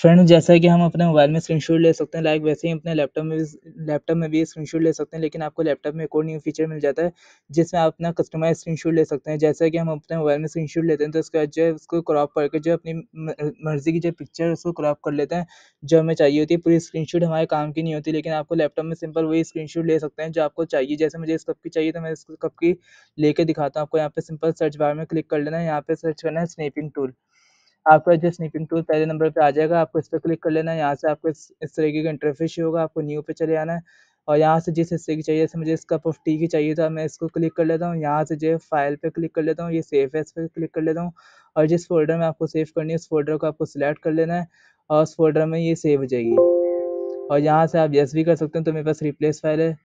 friend जैसा कि हम अपने मोबाइल में स्क्रीनशॉट ले सकते हैं लाइक वैसे ही अपने लैपटॉप में भी लैपटॉप में भी स्क्रीनशॉट ले सकते हैं लेकिन आपको लैपटॉप में एक और न्यू फीचर मिल जाता है जिसमें आप अपना कस्टमाइज स्क्रीनशॉट ले सकते हैं जैसा कि हम अपने मोबाइल में स्क्रीन लेते हैं तो उसके बाद जो है उसको क्रॉप करके जो अपनी मर्जी की जो पिक्चर उसको क्रॉप कर लेते हैं जो हमें चाहिए होती है पूरी स्क्रीन हमारे काम की नहीं होती लेकिन आपको लैपटॉप में सिंपल वही स्क्रीन ले सकते हैं जो आपको चाहिए जैसे मुझे इस कप की चाहिए तो मैं इस कप की लेके दिखाता हूँ आपको यहाँ पे सिंपल सर्च बार में क्लिक कर लेना है यहाँ पे सर्च करना है स्नैपिंग टूल आपका जो स्निपिंग टूल पहले नंबर पे आ जाएगा आपको इस पर क्लिक कर लेना है यहाँ से आपको इस, इस तरीके का इंटरफेस होगा आपको न्यू पे चले आना है और यहाँ से जिस हिस्से की चाहिए जैसे मुझे इसका पफ टी की चाहिए था मैं इसको क्लिक कर लेता हूँ यहाँ से जो फाइल पे क्लिक कर लेता हूँ ये सेफ है इस पर क्लिक कर लेता हूँ और जिस फोल्डर में आपको सेव करनी है उस फोल्डर को आपको सिलेक्ट कर लेना है और उस फोल्डर में ये सेव हो जाएगी और यहाँ से आप येस भी कर सकते हैं तो मेरे पास रिप्लेस फाइल है